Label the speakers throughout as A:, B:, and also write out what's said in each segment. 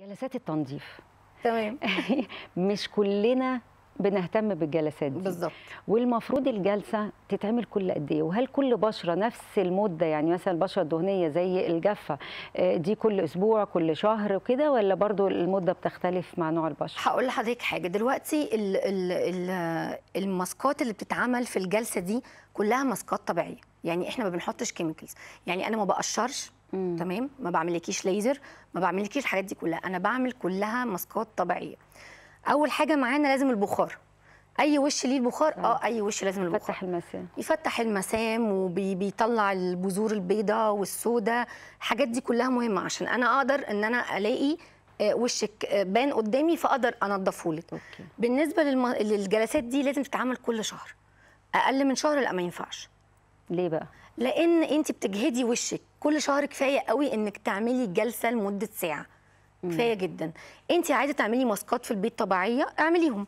A: جلسات التنظيف تمام مش كلنا بنهتم بالجلسات دي بالظبط والمفروض الجلسه تتعمل كل قد ايه وهل كل بشره نفس المده يعني مثلا البشره الدهنيه زي الجافه آه، دي كل اسبوع كل شهر وكده ولا برضو المده بتختلف مع نوع البشره هقول لحضرتك حاجه دلوقتي الماسكات اللي بتتعمل في الجلسه دي كلها ماسكات طبيعيه يعني احنا ما بنحطش كيميكلز يعني انا ما بقشرش مم. تمام ما بعملكيش ليزر ما بعملكيش الحاجات دي كلها انا بعمل كلها ماسكات طبيعيه اول حاجه معانا لازم البخار اي وش ليه البخار اه, آه اي وش لازم البخار يفتح المسام يفتح المسام وبيطلع البذور البيضاء والسوداء الحاجات دي كلها مهمه عشان انا اقدر ان انا الاقي آه، وشك آه، بان قدامي فاقدر انضفه لك بالنسبه للم... للجلسات دي لازم تتعمل كل شهر اقل من شهر لا ما ينفعش ليه بقى لان انت بتجهدي وشك كل شهر كفايه قوي انك تعملي جلسه لمده ساعه كفايه جدا انت عايزه تعملي ماسكات في البيت طبيعيه اعمليهم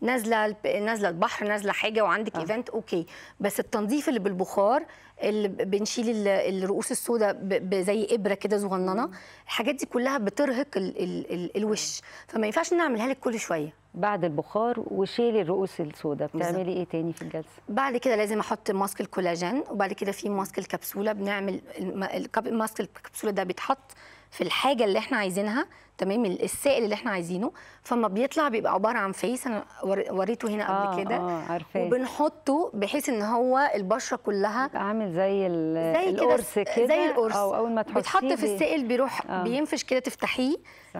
A: نازله نازله البحر نازله حاجه وعندك آه. ايفنت اوكي بس التنظيف اللي بالبخار اللي بنشيل الرؤوس السوداء زي ابره كده صغننه الحاجات دي كلها بترهق ال ال ال الوش فما ينفعش نعملها لك كل شويه بعد البخار وشيل الرؤوس السوداء بتعملي ايه تاني في الجلسه بعد كده لازم احط ماسك الكولاجين وبعد كده في ماسك الكبسوله بنعمل ماسك الكبسوله ده بيتحط في الحاجه اللي احنا عايزينها تمام السائل اللي احنا عايزينه فما بيطلع بيبقى عباره عن فيس انا وريته هنا آه قبل كده آه وبنحطه بحيث ان هو البشره كلها عامل زي, زي القرص كده زي القرص او اول ما تحطيه بيتحط في السائل بيروح آه بينفش كده تفتحيه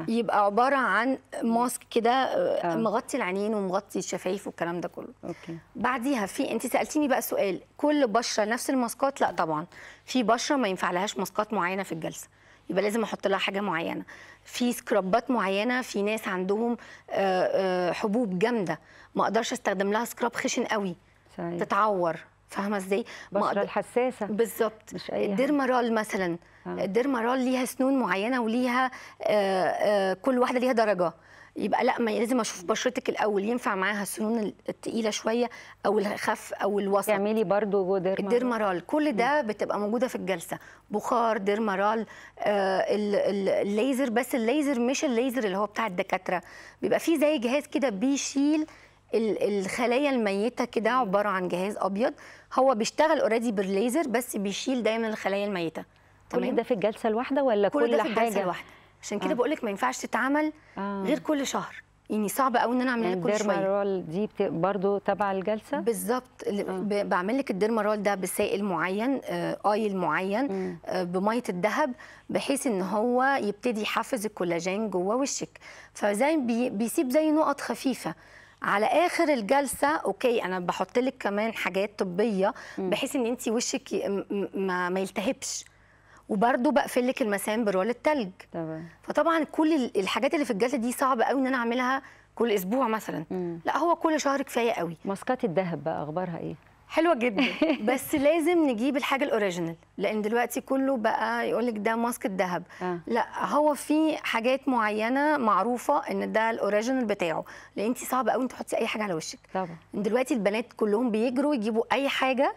A: يبقى عباره عن ماسك كده آه،, آه مغطي العينين ومغطي الشفايف والكلام ده كله أوكي. بعديها في انت سالتيني بقى سؤال كل بشره نفس الماسكات لا طبعا في بشره ما ينفع لهاش ماسكات معينه في الجلسه يبقى لازم احط لها حاجه معينه في سكرابات معينه في ناس عندهم آه، آه، حبوب جامده ما اقدرش استخدم لها سكراب خشن قوي صحيح. تتعور فاهمه ازاي؟ بشره الحساسه بالظبط الديرمرال مثلا آه. الديرمرال ليها سنون معينه وليها آه، آه، كل واحده ليها درجه يبقى لا ما لازم اشوف بشرتك الاول ينفع معاها السنون الثقيله شويه او الخف او الوسط تعملي برضو ديرمرال الديرمرال كل ده بتبقى موجوده في الجلسه بخار ديرمرال آه، الليزر بس الليزر مش الليزر اللي هو بتاع الدكاتره بيبقى فيه زي جهاز كده بيشيل الخلايا الميته كده عباره عن جهاز ابيض هو بيشتغل اوريدي بالليزر بس بيشيل دايما الخلايا الميته تمام كل ده في الجلسه الواحده ولا كل, كل ده في الجلسه حاجة؟ الواحده عشان كده آه. بقول لك ما ينفعش تتعمل آه. غير كل شهر يعني صعب قوي ان انا اعملها كل شويه الديرمارول دي بت... برضو تبع الجلسه بالظبط آه. بعمل لك الديرمارول ده بسائل معين آه ايل معين آه بميه الذهب بحيث ان هو يبتدي يحفز الكولاجين جوه وشك فزي بي... بيسيب زي نقط خفيفه على اخر الجلسه اوكي انا بحط لك كمان حاجات طبيه بحيث ان انت وشك ما, ما يلتهبش وبرده بقفل لك المسام برول التلج فطبعا كل الحاجات اللي في الجلسه دي صعب قوي ان انا اعملها كل اسبوع مثلا مم. لا هو كل شهر كفايه قوي ماسكات الذهب بقى اخبارها ايه حلوه جدا بس لازم نجيب الحاجه الاوريجينال لان دلوقتي كله بقى يقول لك ده ماسك الذهب آه. لا هو في حاجات معينه معروفه ان ده الاوريجينال بتاعه لان انت صعب قوي تحطي اي حاجه على وشك طبعا دلوقتي البنات كلهم بيجروا يجيبوا اي حاجه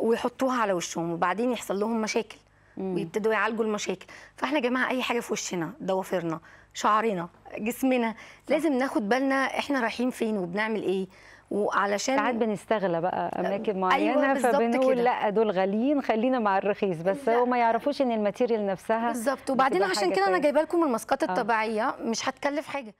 A: ويحطوها على وشهم وبعدين يحصل لهم مشاكل مم. ويبتدوا يعالجوا المشاكل فاحنا يا جماعه اي حاجه في وشنا ضوافرنا شعرنا جسمنا لازم ناخد بالنا احنا رايحين فين وبنعمل ايه وعلشان ساعات بنستغلى بقى اماكن أيوة، معينه أيوة فبنقول كده. لا دول غاليين خلينا مع الرخيص بس هو ما يعرفوش ان الماتيريال نفسها بالظبط وبعدين عشان كده انا جايبه لكم الماسكات آه. الطبيعيه آه. مش هتكلف حاجه